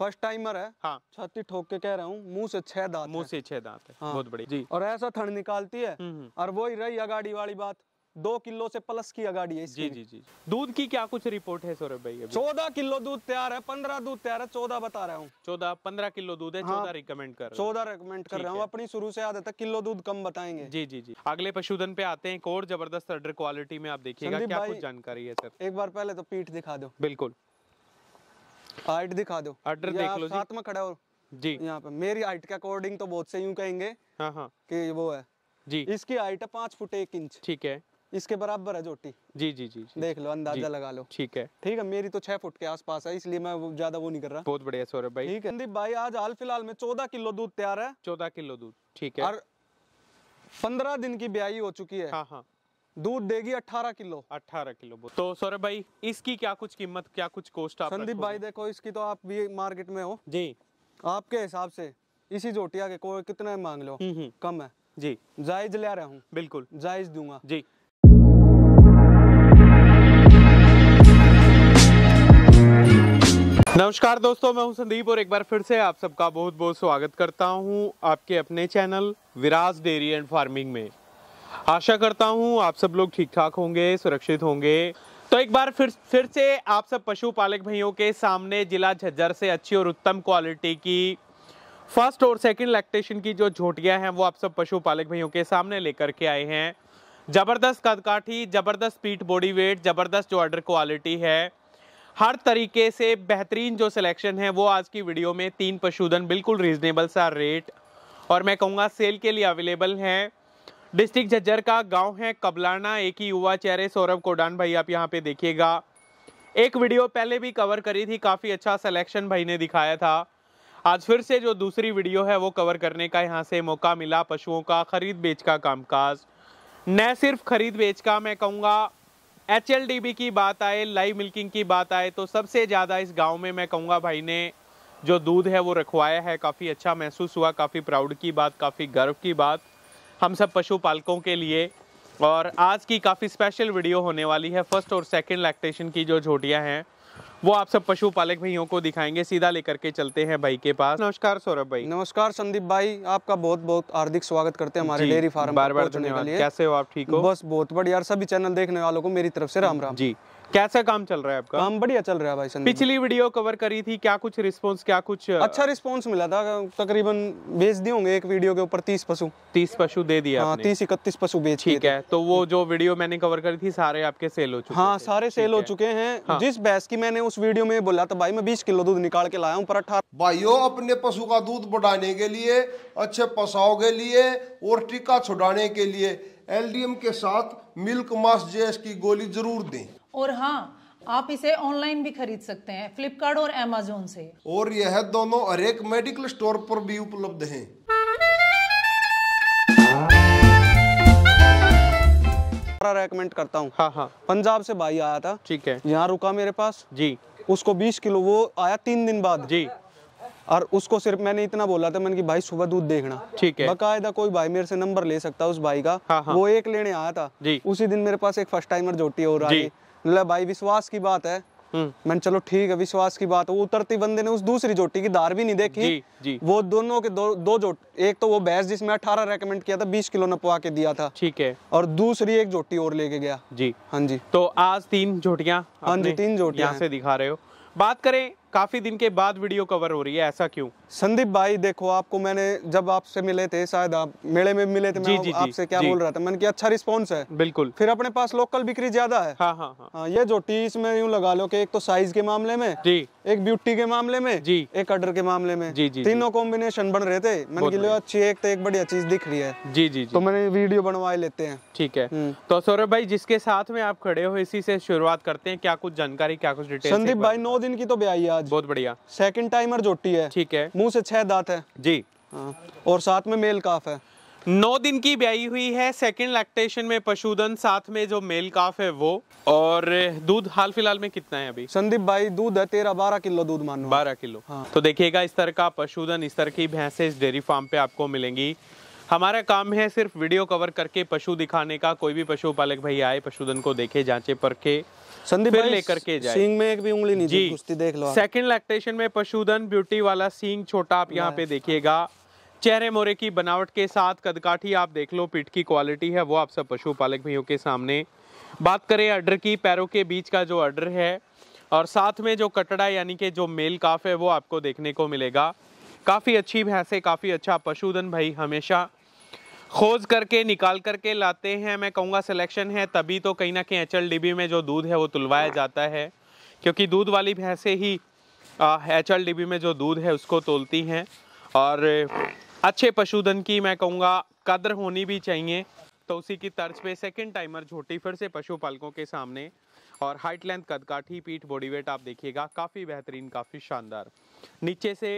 First timer है हाँ छाती ठोक के कह रहा हूँ मुंह से छह दांत मुंह से छह दांत है हाँ। बहुत बड़ी जी और ऐसा ठंड निकालती है हम्म, हम्म। और वही रही अगाड़ी वाली बात दो किलो से प्लस की अगाड़ी है जी जी जी दूध की क्या कुछ रिपोर्ट है सौरभ भाई चौदह किलो दूध तैयार है पंद्रह दूध तैयार है चौदह बता रहा हूँ चौदह पंद्रह किलो दूध है चौदह हाँ, रिकमेंड कर चौदह रिकमेंड कर रहा हूँ अपनी शुरू से आदत है किलो दूध कम बताएंगे जी जी जी अगले पशुधन पे आते हैं एक और जबरदस्त अर्डर क्वालिटी में आप देखिएगा क्या कुछ जानकारी है सर एक बार पहले तो पीठ दिखा दो बिल्कुल हाइट दिखा दो ऑर्डर देख लो साथ में खड़ा हो जी यहाँ पे मेरी हाइट के अकॉर्डिंग तो बहुत से यूं कहेंगे हाँ हाँ कि वो है जी इसकी हाइट है पांच फुट एक इंच ठीक है इसके बराबर है जोटी जी जी जी, जी देख लो अंदाजा लगा लो ठीक है ठीक है मेरी तो छह फुट के आसपास है इसलिए मैं ज्यादा वो नहीं कर रहा बहुत बढ़िया सौरभ भाई ठीक है संदीप भाई आज हाल फिलहाल में चौदह किलो दूध तैयार है चौदह किलो दूध ठीक है और पंद्रह दिन की ब्याई हो चुकी है हाँ हाँ दूध देगी 18 किलो 18 किलो तो सौरभ भाई इसकी क्या कुछ कीमत क्या कुछ कोस्ट आप संदीप भाई देखो इसकी तो आप भी मार्केट में हो जी आपके हिसाब से इसी जोटिया के को कितने मांग लो हम्म, हम्म। कम है जी जायज ले रहा हूँ बिल्कुल जायज दूंगा जी नमस्कार दोस्तों मैं हूं संदीप और एक बार फिर से आप सबका बहुत बहुत स्वागत करता हूं आपके अपने channel Viraj dairy and farming में आशा करता हूँ आप सब लोग ठीक ठाक होंगे सुरक्षित होंगे तो एक बार फिर फिर से आप सब पशुपालक भाइयों के सामने जिला झज्जर से अच्छी और उत्तम क्वालिटी की फर्स्ट और सेकंड लैक्टेशन की जो झोटियाँ हैं वो आप सब पशुपालक भाइयों के सामने लेकर के आए हैं ज़बरदस्त कदकाठी ज़बरदस्त पीठ बॉडी वेट ज़बरदस्त जो ऑर्डर क्वालिटी है हर तरीके से बेहतरीन जो सिलेक्शन है वो आज की वीडियो में तीन पशुधन बिल्कुल रीजनेबल सा रेट और मैं कहूँगा सेल के लिए अवेलेबल हैं डिस्ट्रिक्ट झज्जर का गांव है कबलाना एक ही युवा चेहरे सौरभ कोडान भाई आप यहां पे देखिएगा एक वीडियो पहले भी कवर करी थी काफ़ी अच्छा सिलेक्शन भाई ने दिखाया था आज फिर से जो दूसरी वीडियो है वो कवर करने का यहाँ से मौका मिला पशुओं का खरीद बेच का कामकाज न सिर्फ खरीद बेच का मैं कहूँगा एच की बात आए लाइव मिल्किंग की बात आए तो सबसे ज़्यादा इस गाँव में मैं कहूँगा भाई ने जो दूध है वो रखवाया है काफ़ी अच्छा महसूस हुआ काफ़ी प्राउड की बात काफ़ी गर्व की बात हम सब पशुपालकों के लिए और आज की काफ़ी स्पेशल वीडियो होने वाली है फर्स्ट और सेकंड लैक्टेशन की जो झोटियाँ हैं वो आप सब पशुपालक भैयों को दिखाएंगे सीधा लेकर के चलते हैं भाई के पास नमस्कार सौरभ भाई नमस्कार संदीप भाई आपका बहुत बहुत हार्दिक स्वागत करते हैं हमारे डेयरी फार्म बार बार धन्यवाद कैसे हो आप ठीक हो बस बहुत बढ़िया सभी चैनल देखने वालों को मेरी तरफ से राम राम जी कैसा काम चल रहा है आपका काम बढ़िया चल रहा है भाई पिछली वीडियो कवर करी थी क्या कुछ रिस्पॉन्स क्या कुछ अच्छा रिस्पॉन्स मिला था तकरीबन बेच दिए होंगे एक वीडियो के ऊपर तीस पशु तीस पशु दे दिया हाँ, तीस इकतीस पशु बेच ठीक है तो वो जो वीडियो मैंने कवर करी थी सारे आपके सेल हो चुके हाँ सारे सेल हो चुके हैं हाँ। जिस बैस की मैंने उस वीडियो में बोला था भाई मैं बीस किलो दूध निकाल के लाया हूँ पर अठारह भाईयो अपने पशु का दूध बढ़ाने के लिए अच्छे पसाव के लिए और टीका छुड़ाने के लिए एलडीएम के साथ मिल्क मास जेस की गोली जरूर दें और हाँ आप इसे ऑनलाइन भी खरीद सकते हैं फ्लिपकार्ट और अमेजोन से और यह दोनों हरेक मेडिकल स्टोर पर भी उपलब्ध हैं। रेकमेंड करता हूँ हाँ हाँ पंजाब से भाई आया था ठीक है यहाँ रुका मेरे पास जी उसको 20 किलो वो आया तीन दिन बाद जी और उसको सिर्फ मैंने इतना बोला था मैंने कि भाई सुबह दूध देखना ठीक है बकायदा कोई भाई मेरे से नंबर ले सकता उस भाई का हाँ, हाँ। वो एक लेने आया था उसी दिन मेरे पास एक फर्स्ट टाइमर जोटी हो रहा है भाई विश्वास की बात है हम्म। मैंने चलो ठीक है विश्वास की बात है वो उतरती बंदे ने उस दूसरी जोटी की धार भी नहीं देखी जी, जी। वो दोनों के दो दो जोट एक तो वो बैस जिसमें अठारह रेकमेंड किया था बीस किलो नपवा के दिया था ठीक है और दूसरी एक जोटी और लेके गया जी हाँ जी तो आज तीन जोटिया हाँ जी तीन जोटिया से दिखा रहे हो बात करें काफ़ी दिन के बाद वीडियो कवर हो रही है ऐसा क्यों संदीप भाई देखो आपको मैंने जब आपसे मिले थे शायद आप मेले में मिले थे मैं आपसे क्या जी. बोल रहा था मैंने किया अच्छा रिस्पॉन्स है बिल्कुल फिर अपने पास लोकल बिक्री ज्यादा है हाँ, हाँ, हाँ. हाँ ये जो टी इसमें यूँ लगा लो कि एक तो साइज के मामले में जी एक ब्यूटी के मामले में जी एक कटर के मामले में जी जी तीनों कॉम्बिनेशन बन रहे थे मैंने लो अच्छी एक तो एक बढ़िया चीज दिख रही है जी जी तो मैंने वीडियो बनवा लेते हैं ठीक है हम्म। तो सौरभ भाई जिसके साथ में आप खड़े हो इसी से शुरुआत करते हैं क्या कुछ जानकारी क्या कुछ डिटेल संदीप भाई नौ दिन की तो ब्याई आज बहुत बढ़िया सेकंड टाइमर जोटी है ठीक है मुंह से छह दांत है जी हाँ। और साथ में मेल काफ है नौ दिन की ब्याई हुई है सेकंड लैक्टेशन में पशुधन साथ में जो मेल काफ है वो और दूध हाल फिलहाल में कितना है अभी संदीप भाई दूध है तेरह बारह किलो दूध मानो बारह किलो हाँ। तो देखिएगा इस तरह का पशुधन इस तरह की भैंसे इस डेयरी फार्म पे आपको मिलेंगी हमारा काम है सिर्फ वीडियो कवर करके पशु दिखाने का कोई भी पशुपालक भाई आए पशुधन को देखे जांचे परखे संदीप फिर लेकर के जाए सींग में एक भी उंगली नहीं जी देख लो सेकंड लैक्टेशन में पशुधन ब्यूटी वाला सींग छोटा आप यहाँ पे देखिएगा चेहरे मोरे की बनावट के साथ कदकाठी आप देख लो पीठ की क्वालिटी है वो आप सब पशुपालक भाइयों के सामने बात करें अर्डर की पैरों के बीच का जो अर्डर है और साथ में जो कटड़ा यानी कि जो मेल काफ है वो आपको देखने को मिलेगा काफ़ी अच्छी भैंसे काफ़ी अच्छा पशुधन भाई हमेशा खोज करके निकाल करके लाते हैं मैं कहूँगा सिलेक्शन है तभी तो कहीं ना कहीं एच में जो दूध है वो तुलवाया जाता है क्योंकि दूध वाली भैंसे ही एच में जो दूध है उसको तोलती हैं और अच्छे पशुधन की मैं कहूँगा कदर होनी भी चाहिए तो उसी की तर्ज पे सेकंड टाइमर झोटी फिर से पशुपालकों के सामने और हाइट लेंथ कद काठी पीठ बॉडी वेट आप देखिएगा काफ़ी बेहतरीन काफ़ी शानदार नीचे से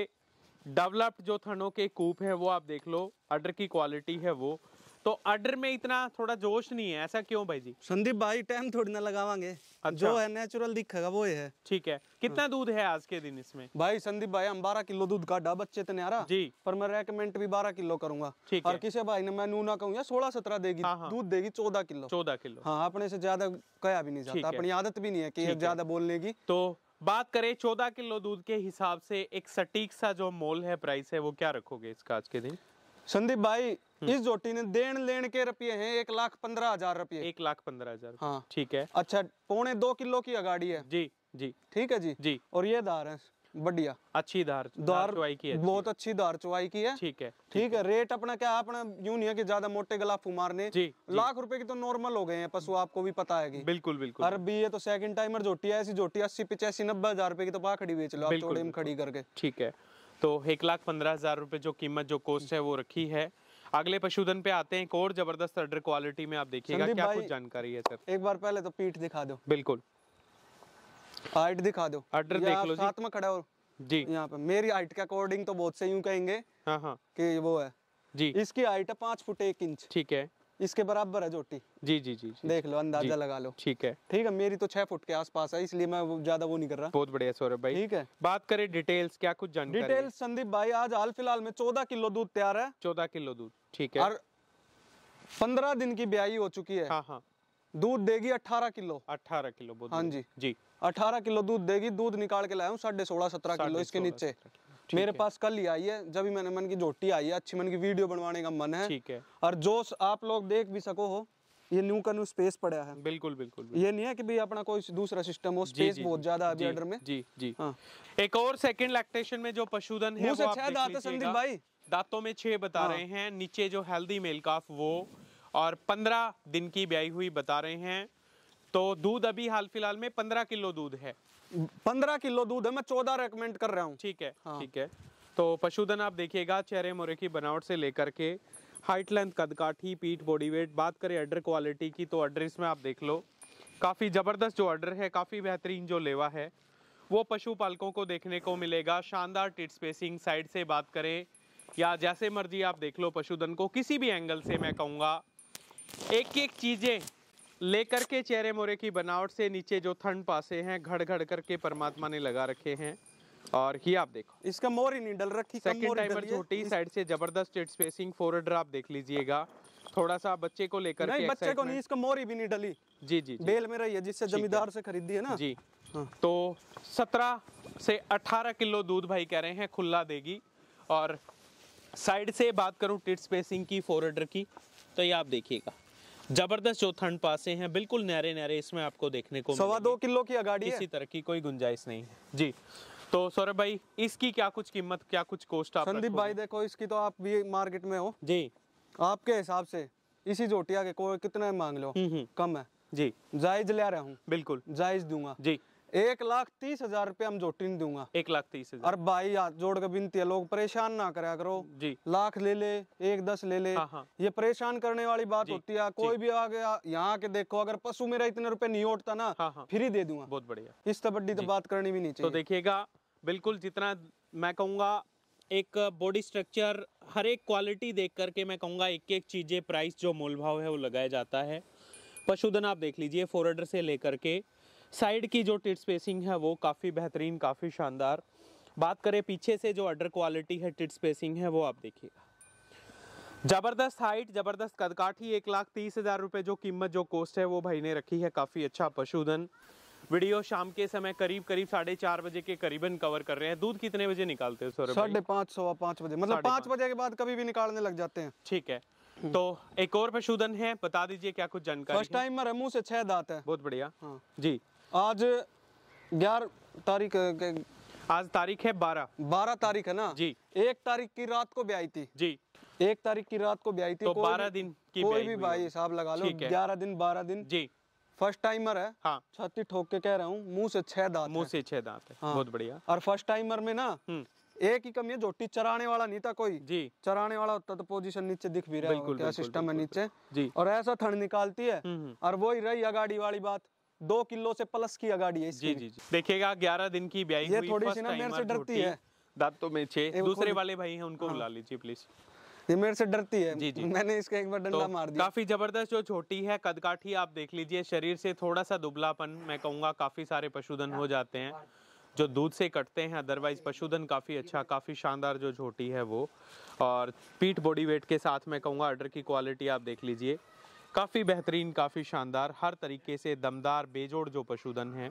डेवलप्ड जो थनों के कूप हैं वो आप देख लो अडर की क्वालिटी है वो तो आर्डर में इतना थोड़ा जोश नहीं है ऐसा क्यों भाई जी संदीप भाई टाइम थोड़ी ना लगावांगे अच्छा। जो है नेचुरल दिखेगा वो है ठीक है कितना हाँ। दूध है आज के दिन इसमें भाई संदीप भाई हम बारह किलो दूध काटा बच्चे तो नारा जी पर मैं रेकमेंड भी बारह किलो करूंगा ठीक और किसी भाई ने मैं नू ना कहूंगा सोलह सत्रह देगी हाँ, हाँ। दूध देगी चौदह किलो चौदह किलो हाँ अपने से ज्यादा कया भी नहीं जाता अपनी आदत भी नहीं है की ज्यादा बोलने की तो बात करें चौदह किलो दूध के हिसाब से एक सटीक सा जो मोल है प्राइस है वो क्या रखोगे इसका आज के दिन संदीप भाई हम्म। इस जोटी ने देन लेन के रुपये हैं एक लाख पंद्रह हजार रुपये एक लाख पंद्रह हजार हाँ ठीक है अच्छा पौने दो किलो की अगाड़ी है जी जी ठीक है जी जी और ये धार है बढ़िया अच्छी धार धार चुवाई की है बहुत अच्छी धार चुवाई की है ठीक है ठीक है रेट अपना क्या अपना यूं नहीं है कि ज्यादा मोटे गलाफू मारने जी लाख रुपए की तो नॉर्मल हो गए हैं पशु आपको भी पता है कि बिल्कुल बिल्कुल अरबी ये तो सेकंड टाइमर जोटी है ऐसी जोटी अस्सी पिचासी नब्बे हजार रुपए की तो खड़ी बेच लो आप तो में खड़ी करके ठीक है तो एक लाख पंद्रह हज़ार रुपये जो कीमत जो कॉस्ट है वो रखी है अगले पशुधन पे आते हैं एक और जबरदस्त अडर क्वालिटी में आप देखिएगा क्या कुछ जानकारी है सर एक बार पहले तो पीठ दिखा दो बिल्कुल हाइट दिखा दो अडर देख लो साथ में खड़ा हो जी यहाँ पे मेरी हाइट के अकॉर्डिंग तो बहुत से यूं कहेंगे हाँ हाँ कि वो है जी इसकी हाइट है पांच फुट एक इंच ठीक है इसके बराबर है जोटी जी जी जी, देख लो अंदाजा लगा लो ठीक है ठीक है मेरी तो छह फुट के आसपास है इसलिए मैं ज्यादा वो नहीं कर रहा बहुत बढ़िया सौरभ भाई ठीक है बात करें डिटेल्स क्या कुछ जानकारी डिटेल्स संदीप भाई आज हाल फिलहाल में चौदह किलो दूध तैयार है चौदह किलो दूध ठीक है और पंद्रह दिन की ब्याई हो चुकी है हाँ हाँ दूध देगी अठारह किलो अठारह किलो हाँ जी जी अठारह किलो दूध देगी दूध निकाल के लाया हूँ साढ़े सोलह सत्रह किलो इसके नीचे मेरे पास कल ही आई है जब मैंने मन की झोटी आई है अच्छी मन की वीडियो बनवाने का मन है ठीक है और जो आप लोग देख भी सको हो ये न्यू का न्यू स्पेस पड़ा है बिल्कुल बिल्कुल, बिल्कुल। ये नहीं है कि भाई अपना कोई दूसरा सिस्टम हो स्पेस बहुत ज्यादा अभी ऑर्डर में जी जी हाँ। एक और सेकंड लैक्टेशन में जो पशुधन है वो आप दांत संदीप भाई दांतों में छह बता हाँ। रहे हैं नीचे जो हेल्दी मेल काफ वो और पंद्रह दिन की ब्याई हुई बता रहे हैं तो दूध अभी हाल फिलहाल में पंद्रह किलो दूध है पंद्रह किलो दूध है मैं चौदह रेकमेंड कर रहा हूँ ठीक है हाँ। ठीक है तो पशुधन आप देखिएगा चेहरे मोरे की बनावट से लेकर के हाइट लेंथ कद काठी पीठ बॉडी वेट बात करें अडर क्वालिटी की तो अडर इसमें आप देख लो काफ़ी ज़बरदस्त जो अडर है काफ़ी बेहतरीन जो लेवा है वो पशुपालकों को देखने को मिलेगा शानदार टिट स्पेसिंग साइड से बात करें या जैसे मर्जी आप देख लो पशुधन को किसी भी एंगल से मैं कहूँगा एक एक चीज़ें लेकर के चेहरे मोरे की बनावट से नीचे जो थंड पासे हैं घड़ घड़ करके परमात्मा ने लगा रखे हैं और ही आप देखो इसका मोर ही नहीं डल रखी सेकंड टाइमर छोटी साइड से जबरदस्त स्टेट स्पेसिंग फोर आप देख लीजिएगा थोड़ा सा बच्चे को लेकर नहीं बच्चे को नहीं इसका मोरी भी नहीं डली जी जी, बेल में रही है जिससे जमींदार से खरीदी है ना जी हाँ। तो सत्रह से अठारह किलो दूध भाई कह रहे हैं खुला देगी और साइड से बात करूं टिट स्पेसिंग की फोर की तो ये आप देखिएगा जबरदस्त जो ठंड पासे हैं बिल्कुल नहरे नहरे इसमें आपको देखने को सवा दो किलो की अगाड़ी इसी तरह की कोई गुंजाइश नहीं है जी तो सौरभ भाई इसकी क्या कुछ कीमत क्या कुछ कोस्ट आप संदीप भाई देखो इसकी तो आप भी मार्केट में हो जी आपके हिसाब से इसी जोटिया के कितने मांग लो हम्म, हम्म। कम है जी जायज ले रहा हूँ बिल्कुल जायज दूंगा जी एक लाख तीस हजार रुपये हम जोटी नहीं दूंगा एक लाख तीस हजार और भाई हाथ जोड़ के बिनती है लोग परेशान ना कराया करो जी लाख ले ले एक दस ले ले हाँ हाँ। ये परेशान करने वाली बात होती है कोई भी आ गया यहाँ के देखो अगर पशु मेरा इतने रुपए नहीं उठता ना हाँ हाँ। फ्री दे दूंगा बहुत बढ़िया इस तबड्डी तो बात करनी भी नहीं तो चाहिए तो देखिएगा बिल्कुल जितना मैं कहूंगा एक बॉडी स्ट्रक्चर हर एक क्वालिटी देख करके मैं कहूंगा एक एक चीज़ें प्राइस जो मोल भाव है वो लगाया जाता है पशुधन आप देख लीजिए फोरडर से लेकर के साइड की जो टिट स्पेसिंग है वो काफ़ी बेहतरीन काफ़ी शानदार बात करें पीछे से जो अडर क्वालिटी है टिट स्पेसिंग है वो आप देखिएगा ज़बरदस्त हाइट ज़बरदस्त कदकाठी एक लाख तीस हज़ार रुपये जो कीमत जो कोस्ट है वो भाई ने रखी है काफ़ी अच्छा पशुधन वीडियो शाम के समय करीब करीब साढ़े चार बजे के करीबन कवर कर रहे हैं दूध कितने बजे निकालते हैं सर साढ़े पाँच सौ पाँच बजे मतलब पाँच बजे के बाद कभी भी निकालने लग जाते हैं ठीक है तो एक और पशुधन है बता दीजिए क्या कुछ जानकारी फर्स्ट टाइम में रमू से छह दांत है बहुत बढ़िया हाँ। जी आज ग्यारह तारीख आज तारीख है बारह बारह तारीख है ना जी एक तारीख की रात को ब्याई थी जी एक तारीख की रात को ब्याई थी तो बारह दिन की कोई भी भाई हिसाब लगा लो ग्यारह दिन बारह दिन जी फर्स्ट टाइमर है हाँ छाती ठोक के कह रहा हूँ मुंह से छह दांत मुंह से छह दांत है हाँ। बहुत बढ़िया और फर्स्ट टाइमर में ना हम्म। एक ही कमी है जोटी चराने वाला नहीं था कोई जी चराने वाला होता तो पोजीशन नीचे दिख भी रहा है सिस्टम है नीचे जी और ऐसा ठंड निकालती है हम्म, हम्म। और वो ही रही अगाड़ी वाली बात दो किलो से प्लस की अगाड़ी है जी जी जी देखिएगा ग्यारह दिन की ब्याई ये थोड़ी सी ना मेरे से डरती है दांतों तो में छे दूसरे वाले भाई हैं उनको हाँ। बुला लीजिए प्लीज ये मेरे से डरती है जी जी मैंने इसका एक बार डंडा तो मार दिया काफी जबरदस्त जो छोटी है कदकाठी आप देख लीजिए शरीर से थोड़ा सा दुबलापन मैं कहूंगा काफी सारे पशुधन हो जाते हैं जो दूध से कटते हैं अदरवाइज पशुधन काफ़ी अच्छा काफ़ी शानदार जो छोटी है वो और पीठ बॉडी वेट के साथ मैं कहूंगा अर्डर की क्वालिटी आप देख लीजिए काफ़ी बेहतरीन काफ़ी शानदार हर तरीके से दमदार बेजोड़ जो पशुधन हैं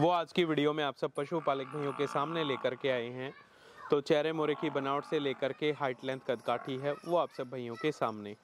वो आज की वीडियो में आप सब पशुपालक भाइयों के सामने लेकर के आए हैं तो चेहरे मोरे की बनावट से लेकर के हाइट लेंथ कदकाठी है वो आप सब भाइयों के सामने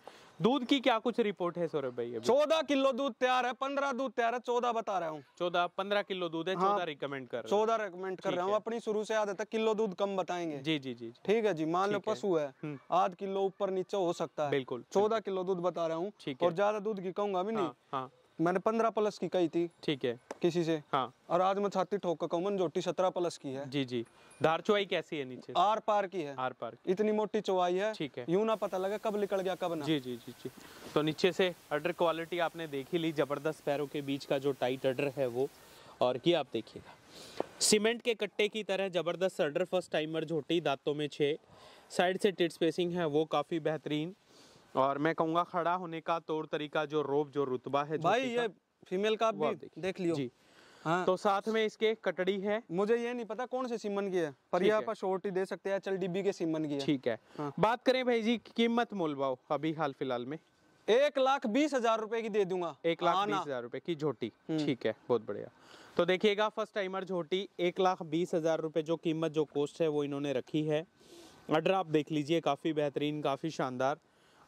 दूध की क्या कुछ रिपोर्ट है सौरभ भाई चौदह किलो दूध तैयार है पंद्रह दूध तैयार है चौदह बता रहा हूँ चौदह पंद्रह किलो दूध है हाँ, चौदह रिकमेंड कर चौदह रिकमेंड कर रहा हूँ अपनी शुरू से आदत है किलो दूध कम बताएंगे जी जी जी ठीक है जी मान लो पशु है हम्म। आध किलो ऊपर नीचे हो सकता है बिल्कुल चौदह किलो दूध बता रहा हूँ और ज्यादा दूध की कहूंगा भी नहीं हाँ, हाँ। मैंने पंद्रह प्लस की कही थी ठीक है किसी से हाँ और आज मैं छाती ठोक का कॉमन जोटी सत्रह प्लस की है जी जी धार चौवाई कैसी है नीचे आर पार की है आर पार इतनी मोटी चौवाई है ठीक है यूं ना पता लगे कब निकल गया कब ना जी जी जी जी तो नीचे से अडर क्वालिटी आपने देखी ली जबरदस्त पैरों के बीच का जो टाइट अडर है वो और ये आप देखिएगा सीमेंट के कट्टे की तरह ज़बरदस्त अडर फर्स्ट टाइमर झोटी दांतों में छे साइड से टिट स्पेसिंग है वो काफ़ी बेहतरीन और मैं कहूंगा खड़ा होने का तौर तरीका जो रोब जो रुतबा है भाई ये फीमेल का भी देख, देख लियो जी हाँ। तो साथ में इसके कटड़ी है मुझे ये नहीं पता कौन से सीमन की है पर ये आप शोर्ट दे सकते हैं चल डीबी के सीमन की है ठीक है हाँ। बात करें भाई जी कीमत भाव अभी हाल फिलहाल में एक लाख बीस हजार रूपए की दे दूंगा एक लाख बीस हजार रूपए की झोटी हम्म। ठीक है बहुत बढ़िया तो देखिएगा फर्स्ट टाइमर झोटी एक लाख बीस हजार रूपए जो कीमत जो कॉस्ट है वो इन्होंने रखी है ऑर्डर आप देख लीजिए काफी बेहतरीन काफी शानदार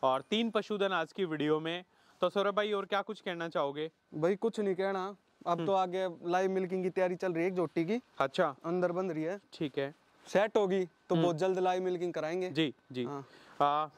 और तीन पशुधन आज की वीडियो में तो सौरभ भाई और क्या कुछ कहना चाहोगे भाई कुछ नहीं कहना अब तो हम्म। आगे लाइव मिल्किंग की तैयारी चल रही है जोटी की अच्छा अंदर बन रही है ठीक है सेट होगी तो हम्म। बहुत जल्द लाइव मिल्किंग कराएंगे जी जी हाँ।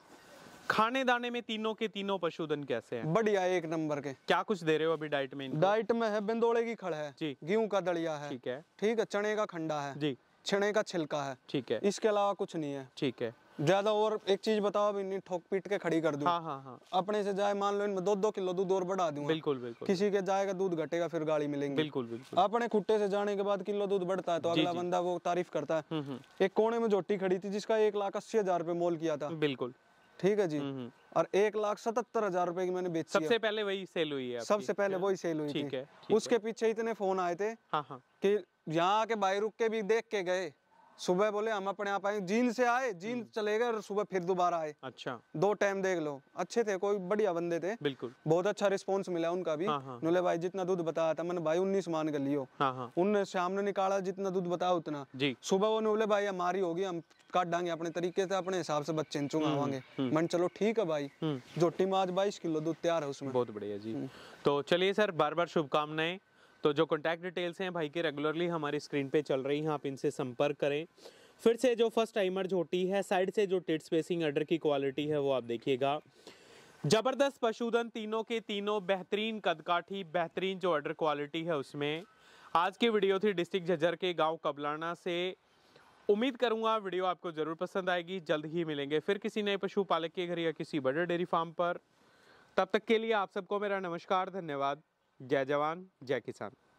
खाने दाने में तीनों के तीनों पशुधन कैसे हैं बढ़िया एक नंबर के क्या कुछ दे रहे हो अभी डाइट में डाइट में है बिंदोड़े की खड़ है जी गेहूं का दलिया है ठीक है ठीक है चने का खंडा है जी चने का छिलका है ठीक है इसके अलावा कुछ नहीं है ठीक है ज्यादा और एक चीज बताओ अभी इन्हें ठोक पीट के खड़ी कर दूं हाँ हाँ हाँ अपने से जाए मान लो इनमें दो दो किलो दूध और बढ़ा दूं बिल्कुल बिल्कुल किसी के जाएगा दूध घटेगा फिर गाड़ी मिलेंगे बिल्कुल बिल्कुल अपने खुट्टे से जाने के बाद किलो दूध बढ़ता है तो अगला बंदा वो तारीफ करता है हम्म, हम्म। एक कोने में झोटी खड़ी थी जिसका एक लाख अस्सी हजार रूपए मोल किया था बिल्कुल ठीक है जी हम्म, और एक लाख सतहत्तर हजार रूपए की मैंने बेची सबसे पहले वही सेल हुई है सबसे पहले वही सेल हुई थी उसके पीछे इतने फोन आए थे हाँ, हाँ। कि यहाँ के भाई रुक के भी देख के गए सुबह बोले हम अपने आप आए जीन से आए जीन चले गए और सुबह फिर दोबारा आए अच्छा दो टाइम देख लो अच्छे थे कोई बढ़िया बंदे थे बिल्कुल बहुत अच्छा रिस्पॉन्स मिला उनका भी नोले हाँ, हाँ। भाई जितना दूध बताया था मैंने भाई उन्नीस मान कर लियो हाँ, उनने शाम ने निकाला जितना दूध बताया उतना जी सुबह वो नोले भाई हमारी होगी हम काट डांगे अपने तरीके से अपने हिसाब से बच्चे चुनावे हम्म, मन हम्म। चलो ठीक है भाई जो हम्म। टीम आज बाईस किलो दूध तैयार है उसमें बहुत बढ़िया जी तो चलिए सर बार बार शुभकामनाएं तो जो कॉन्टैक्ट डिटेल्स हैं भाई के रेगुलरली हमारी स्क्रीन पे चल रही हैं आप इनसे संपर्क करें फिर से जो फर्स्ट टाइमर झोटी है साइड से जो टिट स्पेसिंग अडर की क्वालिटी है वो आप देखिएगा ज़बरदस्त पशुधन तीनों के तीनों बेहतरीन कदकाठी बेहतरीन जो अडर क्वालिटी है उसमें आज की वीडियो थी डिस्ट्रिक्ट झज्जर के गाँव कबलाना से उम्मीद करूंगा वीडियो आपको ज़रूर पसंद आएगी जल्द ही मिलेंगे फिर किसी नए पशुपालक के घर या किसी बड़े डेयरी फार्म पर तब तक के लिए आप सबको मेरा नमस्कार धन्यवाद जय जवान जय किसान